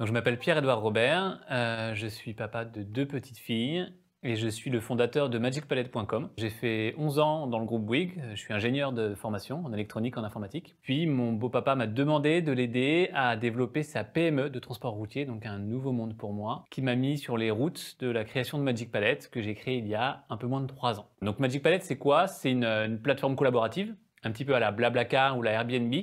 je m'appelle Pierre-Edouard Robert, euh, je suis papa de deux petites filles et je suis le fondateur de magicpalette.com. J'ai fait 11 ans dans le groupe Bouygues, je suis ingénieur de formation en électronique, en informatique. Puis mon beau-papa m'a demandé de l'aider à développer sa PME de transport routier, donc un nouveau monde pour moi, qui m'a mis sur les routes de la création de Magic Palette que j'ai créé il y a un peu moins de 3 ans. Donc Magic Palette c'est quoi C'est une, une plateforme collaborative, un petit peu à la Blablacar ou la Airbnb,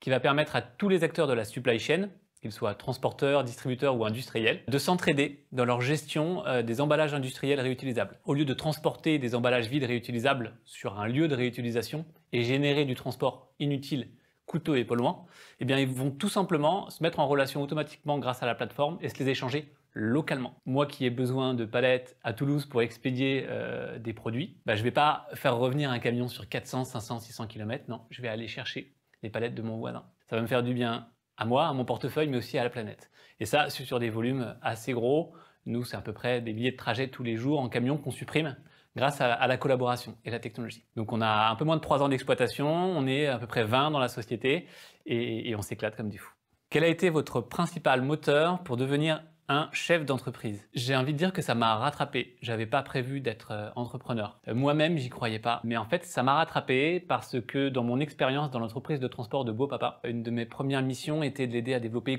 qui va permettre à tous les acteurs de la supply chain qu'ils soient transporteurs, distributeurs ou industriels, de s'entraider dans leur gestion euh, des emballages industriels réutilisables. Au lieu de transporter des emballages vides réutilisables sur un lieu de réutilisation et générer du transport inutile, coûteux et polluant, eh bien ils vont tout simplement se mettre en relation automatiquement grâce à la plateforme et se les échanger localement. Moi qui ai besoin de palettes à Toulouse pour expédier euh, des produits, bah, je ne vais pas faire revenir un camion sur 400, 500, 600 km, non, je vais aller chercher les palettes de mon voisin. Ça va me faire du bien à moi, à mon portefeuille, mais aussi à la planète. Et ça, c'est sur des volumes assez gros. Nous, c'est à peu près des milliers de trajets tous les jours en camion qu'on supprime grâce à, la collaboration et la technologie. Donc on a un peu moins de 3 ans d'exploitation, on est à peu près 20 dans la société et, et on s'éclate comme des fous. Quel a été votre principal moteur pour devenir un chef d'entreprise. J'ai envie de dire que ça m'a rattrapé. J'avais pas prévu d'être euh, entrepreneur. Euh, moi-même, j'y croyais pas. Mais en fait, ça m'a rattrapé parce que dans mon expérience dans l'entreprise de transport de Beau Papa, une de mes premières missions était de l'aider à développer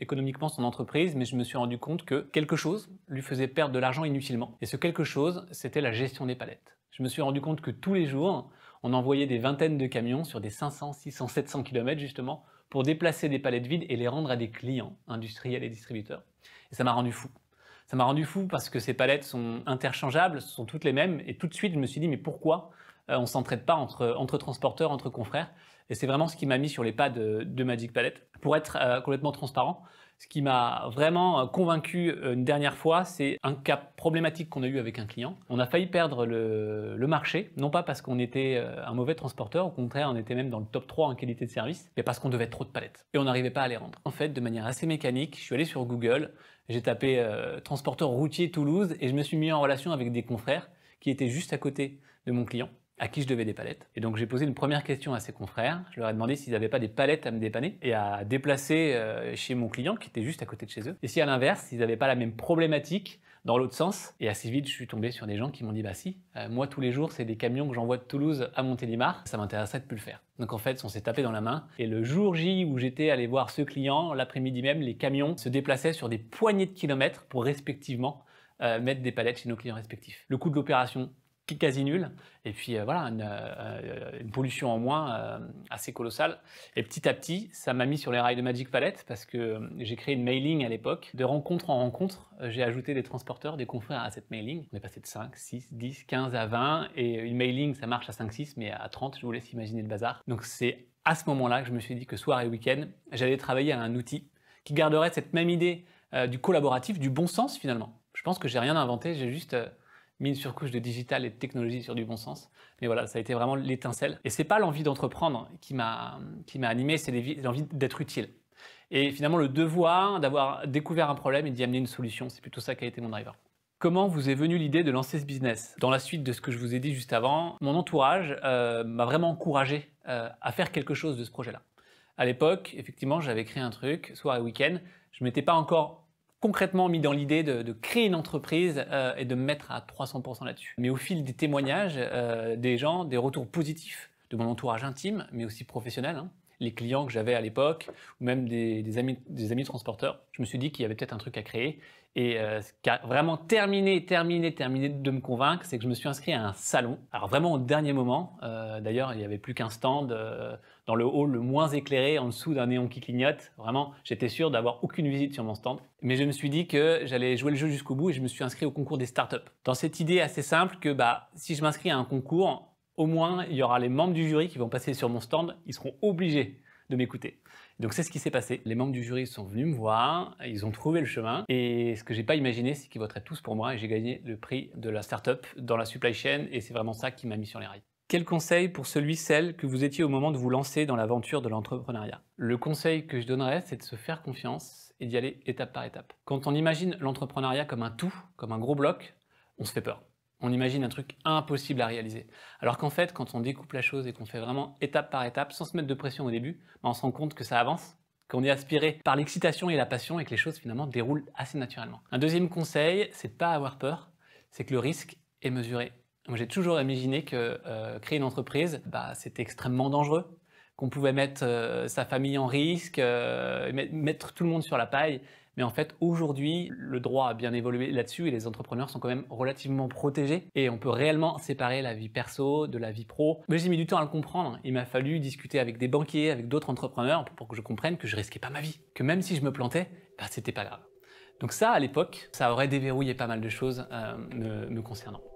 économiquement son entreprise, mais je me suis rendu compte que quelque chose lui faisait perdre de l'argent inutilement. Et ce quelque chose, c'était la gestion des palettes. Je me suis rendu compte que tous les jours, on envoyait des vingtaines de camions sur des 500, 600, 700 km justement pour déplacer des palettes vides et les rendre à des clients, industriels et distributeurs. Et ça m'a rendu fou. Ça m'a rendu fou parce que ces palettes sont interchangeables, sont toutes les mêmes, et tout de suite je me suis dit mais pourquoi euh, on s'entraide pas entre, entre transporteurs, entre confrères. Et c'est vraiment ce qui m'a mis sur les pas de, Magic Palette. Pour être euh, complètement transparent, ce qui m'a vraiment euh, convaincu une dernière fois, c'est un cas problématique qu'on a eu avec un client. On a failli perdre le, marché, non pas parce qu'on était un mauvais transporteur, au contraire, on était même dans le top 3 en qualité de service, mais parce qu'on devait trop de palettes et on n'arrivait pas à les rendre. En fait, de manière assez mécanique, je suis allé sur Google, j'ai tapé transporteur routier Toulouse et je me suis mis en relation avec des confrères qui étaient juste à côté de mon client à qui je devais des palettes. Et donc j'ai posé une première question à ses confrères. Je leur ai demandé s'ils n'avaient pas des palettes à me dépanner et à déplacer euh, chez mon client qui était juste à côté de chez eux. Et si à l'inverse, ils n'avaient pas la même problématique dans l'autre sens. Et assez vite, je suis tombé sur des gens qui m'ont dit Bah si, euh, moi tous les jours, c'est des camions que j'envoie de Toulouse à Montélimar, ça m'intéresserait de plus le faire. Donc en fait, on s'est tapé dans la main. Et le jour J où j'étais allé voir ce client, l'après-midi même, les camions se déplaçaient sur des poignées de kilomètres pour respectivement euh, mettre des palettes chez nos clients respectifs. Le coût de l'opération, quasi nulle. Et puis euh, voilà, euh, une, pollution en moins euh, assez colossale. Et petit à petit, ça m'a mis sur les rails de Magic Palette parce que j'ai créé une mailing à l'époque. De rencontre en rencontre, j'ai ajouté des transporteurs, des confrères à cette mailing. On est passé de 5, 6, 10, 15 à 20. Et une mailing, ça marche à 5, 6, mais à 30, je vous laisse imaginer le bazar. Donc c'est à ce moment-là que je me suis dit que soir et week-end, j'allais travailler à un outil qui garderait cette même idée du collaboratif, du bon sens finalement. Je pense que j'ai rien inventé, j'ai juste mis une surcouche de digital et de technologie sur du bon sens. Mais voilà, ça a été vraiment l'étincelle. Et c'est pas l'envie d'entreprendre qui m'a animé, c'est l'envie d'être utile. Et finalement, le devoir d'avoir découvert un problème et d'y amener une solution, c'est plutôt ça qui a été mon driver. Comment vous est venue l'idée de lancer ce business Dans la suite de ce que je vous ai dit juste avant, mon entourage euh, m'a vraiment encouragé euh, à faire quelque chose de ce projet-là. À l'époque, effectivement, j'avais créé un truc, soir et week-end. Je ne m'étais pas encore concrètement mis dans l'idée de, créer une entreprise euh, et de me mettre à 300% là-dessus. Mais au fil des témoignages euh, des gens, des retours positifs de mon entourage intime, mais aussi professionnel, hein, les clients que j'avais à l'époque, ou même des, amis, des amis transporteurs, je me suis dit qu'il y avait peut-être un truc à créer et euh, ce qui a vraiment terminé, terminé, terminé de me convaincre, c'est que je me suis inscrit à un salon. Alors vraiment au dernier moment, euh, d'ailleurs il n'y avait plus qu'un stand euh, dans le hall le moins éclairé, en dessous d'un néon qui clignote. Vraiment, j'étais sûr d'avoir aucune visite sur mon stand. Mais je me suis dit que j'allais jouer le jeu jusqu'au bout et je me suis inscrit au concours des startups. Dans cette idée assez simple que bah, si je m'inscris à un concours, au moins il y aura les membres du jury qui vont passer sur mon stand, ils seront obligés de m'écouter. Donc c'est ce qui s'est passé. Les membres du jury sont venus me voir, ils ont trouvé le chemin, et ce que j'ai pas imaginé, c'est qu'ils voteraient tous pour moi, et j'ai gagné le prix de la startup dans la supply chain, et c'est vraiment ça qui m'a mis sur les rails. Quel conseil pour celui, celle que vous étiez au moment de vous lancer dans l'aventure de l'entrepreneuriat Le conseil que je donnerais, c'est de se faire confiance et d'y aller étape par étape. Quand on imagine l'entrepreneuriat comme un tout, comme un gros bloc, on se fait peur on imagine un truc impossible à réaliser. Alors qu'en fait, quand on découpe la chose et qu'on fait vraiment étape par étape, sans se mettre de pression au début, bah, on se rend compte que ça avance, qu'on est aspiré par l'excitation et la passion et que les choses finalement déroulent assez naturellement. Un deuxième conseil, c'est de pas avoir peur, c'est que le risque est mesuré. Moi, j'ai toujours imaginé que euh, créer une entreprise, bah, c'était extrêmement dangereux, qu'on pouvait mettre euh, sa famille en risque, euh, mettre tout le monde sur la paille, mais en fait, aujourd'hui, le droit a bien évolué là-dessus et les entrepreneurs sont quand même relativement protégés et on peut réellement séparer la vie perso de la vie pro. Mais j'ai mis du temps à le comprendre. Il m'a fallu discuter avec des banquiers, avec d'autres entrepreneurs pour que je comprenne que je risquais pas ma vie. Que même si je me plantais, bah, c'était pas grave. Donc ça, à l'époque, ça aurait déverrouillé pas mal de choses euh, me concernant.